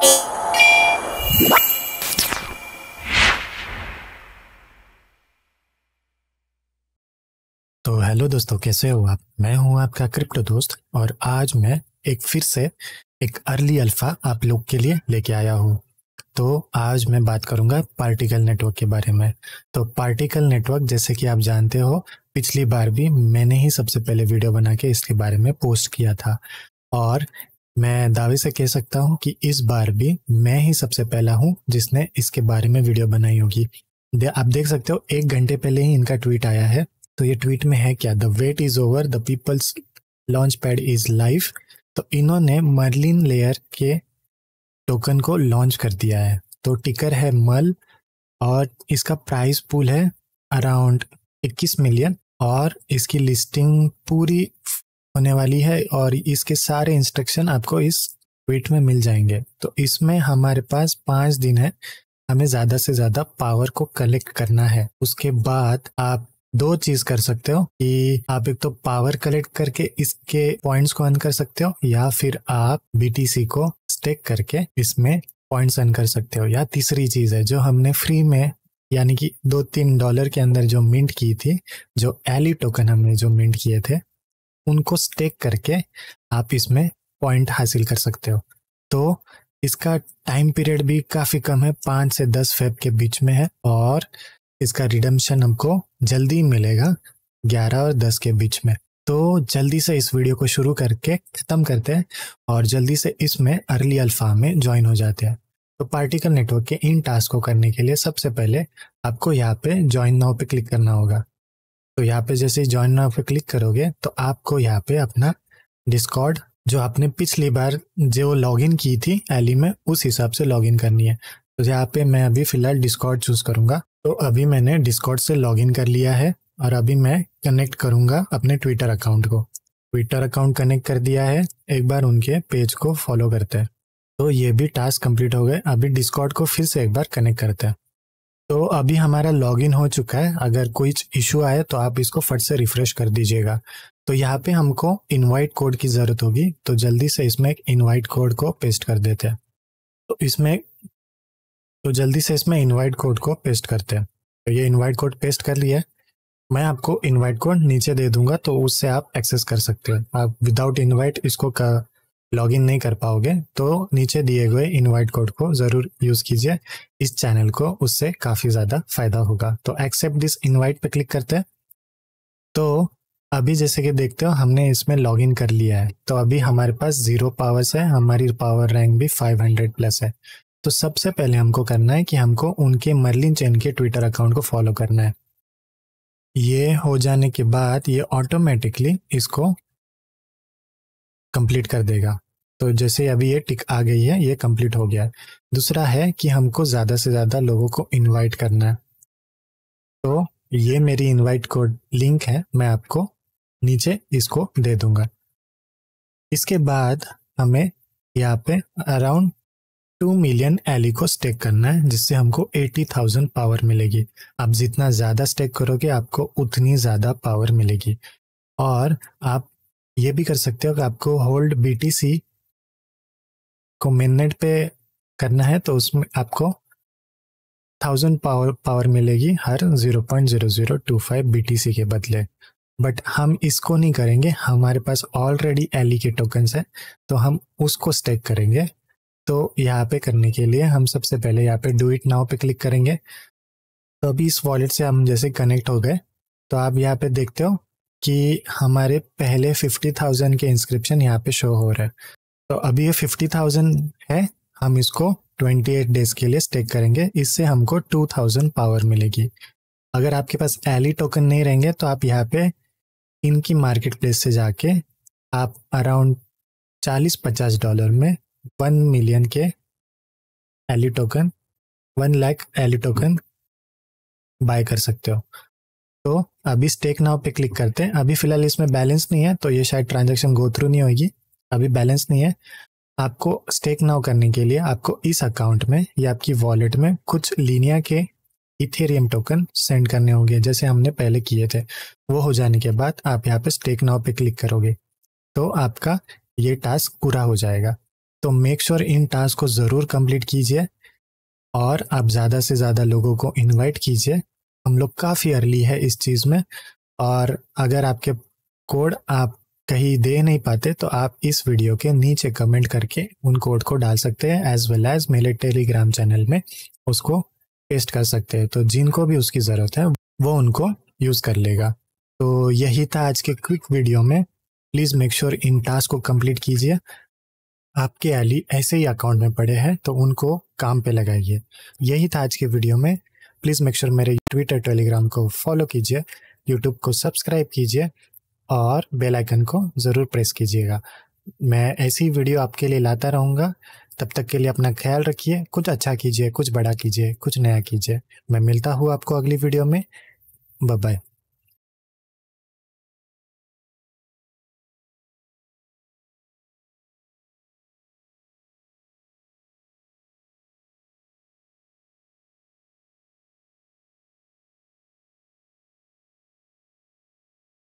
तो हेलो दोस्तों कैसे हो आप मैं हूं आपका क्रिप्टो दोस्त और आज मैं एक फिर से एक अर्ली अल्फा आप लोग के लिए लेके आया हूं तो आज मैं बात करूंगा पार्टिकल नेटवर्क के बारे में तो पार्टिकल नेटवर्क जैसे कि आप जानते हो पिछली बार भी मैंने ही सबसे पहले वीडियो बना के इसके बारे में पोस्ट किया था और मैं दावे से कह सकता हूँ कि इस बार भी मैं ही सबसे पहला हूँ जिसने इसके बारे में वीडियो बनाई होगी दे, आप देख सकते हो एक घंटे पहले ही इनका ट्वीट आया है तो ये ट्वीट में है क्या the wait is over the people's launch pad is live तो इन्होंने मर्लिन लेयर के टोकन को लॉन्च कर दिया है तो टिकर है मल और इसका प्राइस पूल है अराउंड 21 मिलियन और इसकी लिस्टिंग पूरी होने वाली है और इसके सारे इंस्ट्रक्शन आपको इस ट्वीट में मिल जाएंगे तो इसमें हमारे पास पाँच दिन है हमें ज़्यादा से ज़्यादा पावर को कलेक्ट करना है उसके बाद आप दो चीज कर सकते हो कि आप एक तो पावर कलेक्ट करके इसके पॉइंट्स को अर्न कर सकते हो या फिर आप बीटीसी को स्टेक करके इसमें पॉइंट्स अर्न कर सकते हो या तीसरी चीज है जो हमने फ्री में यानी कि दो तीन डॉलर के अंदर जो मिंट की थी जो एली टोकन हमने जो मिंट किए थे उनको स्टेक करके आप इसमें पॉइंट हासिल कर सकते हो तो इसका टाइम पीरियड भी काफ़ी कम है पाँच से दस फेब के बीच में है और इसका रिडम्शन हमको जल्दी मिलेगा ग्यारह और दस के बीच में तो जल्दी से इस वीडियो को शुरू करके ख़त्म करते हैं और जल्दी से इसमें अर्ली अल्फा में ज्वाइन हो जाते हैं तो पार्टिकल नेटवर्क के इन टास्क को करने के लिए सबसे पहले आपको यहाँ पे ज्वाइन नाव पे क्लिक करना होगा तो यहाँ पे जैसे ज्वाइन नाउ पे क्लिक करोगे तो आपको यहाँ पे अपना डिस्कॉर्ड जो आपने पिछली बार जो लॉगिन की थी एली में उस हिसाब से लॉगिन करनी है तो यहाँ पे मैं अभी फिलहाल डिस्कॉर्ड चूज करूंगा तो अभी मैंने डिस्कॉर्ड से लॉगिन कर लिया है और अभी मैं कनेक्ट करूंगा अपने ट्विटर अकाउंट को ट्विटर अकाउंट कनेक्ट कर दिया है एक बार उनके पेज को फॉलो करते हैं तो ये भी टास्क कंप्लीट हो गए अभी डिस्कॉर्ड को फिर से एक बार कनेक्ट करते हैं तो अभी हमारा लॉगिन हो चुका है अगर कोई इशू आए तो आप इसको फट से रिफ्रेश कर दीजिएगा तो यहाँ पे हमको इनवाइट कोड की ज़रूरत होगी तो जल्दी से इसमें एक इनवाइट कोड को पेस्ट कर देते हैं तो इसमें तो जल्दी से इसमें इनवाइट कोड को पेस्ट करते हैं तो ये इनवाइट कोड पेस्ट कर लिया मैं आपको इनवाइट कोड नीचे दे दूंगा तो उससे आप एक्सेस कर सकते हैं आप विदाउट इनवाइट इसको लॉगिन नहीं कर पाओगे तो नीचे दिए गए इनवाइट कोड को जरूर यूज कीजिए इस चैनल को उससे काफी ज्यादा फायदा होगा तो एक्सेप्ट दिस इनवाइट पे क्लिक करते हैं तो अभी जैसे कि देखते हो हमने इसमें लॉग इन कर लिया है तो अभी हमारे पास जीरो पावर्स है हमारी पावर रैंक भी 500 प्लस है तो सबसे पहले हमको करना है कि हमको उनके मर्लिन चैन के ट्विटर अकाउंट को फॉलो करना है ये हो जाने के बाद ये ऑटोमेटिकली इसको कंप्लीट कर देगा तो जैसे अभी ये टिक आ गई है ये कंप्लीट हो गया है दूसरा है कि हमको ज़्यादा से ज़्यादा लोगों को इनवाइट करना है तो ये मेरी इनवाइट कोड लिंक है मैं आपको नीचे इसको दे दूंगा इसके बाद हमें यहाँ पे अराउंड टू मिलियन एली को स्टेक करना है जिससे हमको एटी थाउजेंड पावर मिलेगी आप जितना ज़्यादा स्टेक करोगे आपको उतनी ज़्यादा पावर मिलेगी और आप ये भी कर सकते हो कि आपको होल्ड बीटीसी को मिनट पे करना है तो उसमें आपको थाउजेंड पावर पावर मिलेगी हर zero point zero zero two five B के बदले बट हम इसको नहीं करेंगे हमारे पास ऑलरेडी एली e के टोकन्स है तो हम उसको स्टेक करेंगे तो यहाँ पे करने के लिए हम सबसे पहले यहाँ पे डू इट नाउ पे क्लिक करेंगे तो अभी इस वॉलेट से हम जैसे कनेक्ट हो गए तो आप यहाँ पे देखते हो कि हमारे पहले फिफ्टी थाउजेंड के इंस्क्रिप्शन यहाँ पे शो हो रहे हैं तो अभी ये फिफ्टी थाउजेंड है हम इसको ट्वेंटी एट डेज के लिए स्टेक करेंगे इससे हमको टू थाउजेंड पावर मिलेगी अगर आपके पास एली टोकन नहीं रहेंगे तो आप यहाँ पे इनकी मार्केट प्लेस से जाके आप अराउंड चालीस पचास डॉलर में वन मिलियन के एली टोकन वन लैक एली टोकन बाय कर सकते हो तो अभी स्टेक नाव पे क्लिक करते हैं अभी फिलहाल इसमें बैलेंस नहीं है तो ये शायद ट्रांजेक्शन गो थ्रू नहीं होगी अभी बैलेंस नहीं है आपको स्टेक नाउ करने के लिए आपको इस अकाउंट में या आपकी वॉलेट में कुछ लीनिया के इथेरियम टोकन सेंड करने होंगे जैसे हमने पहले किए थे वो हो जाने के बाद आप यहाँ पे स्टेक नाउ पे क्लिक करोगे तो आपका ये टास्क पूरा हो जाएगा तो मेक श्योर sure इन टास्क को ज़रूर कंप्लीट कीजिए और आप ज़्यादा से ज़्यादा लोगों को इनवाइट कीजिए हम लोग काफ़ी अर्ली है इस चीज़ में और अगर आपके कोड आप कहीं दे नहीं पाते तो आप इस वीडियो के नीचे कमेंट करके उन कोड को डाल सकते हैं एज वेल एज मेरे टेलीग्राम चैनल में उसको पेस्ट कर सकते हैं तो जिनको भी उसकी ज़रूरत है वो उनको यूज़ कर लेगा तो यही था आज के क्विक वीडियो में प्लीज़ मेक श्योर इन टास्क को कंप्लीट कीजिए आपके अली ऐसे ही अकाउंट में पड़े हैं तो उनको काम पे लगाइए यही था आज के वीडियो में प्लीज़ मेक श्योर मेरे ट्विटर टेलीग्राम को फॉलो कीजिए यूट्यूब को सब्सक्राइब कीजिए और बेल आइकन को ज़रूर प्रेस कीजिएगा मैं ऐसी वीडियो आपके लिए लाता रहूँगा तब तक के लिए अपना ख्याल रखिए कुछ अच्छा कीजिए कुछ बड़ा कीजिए कुछ नया कीजिए मैं मिलता हूँ आपको अगली वीडियो में बाय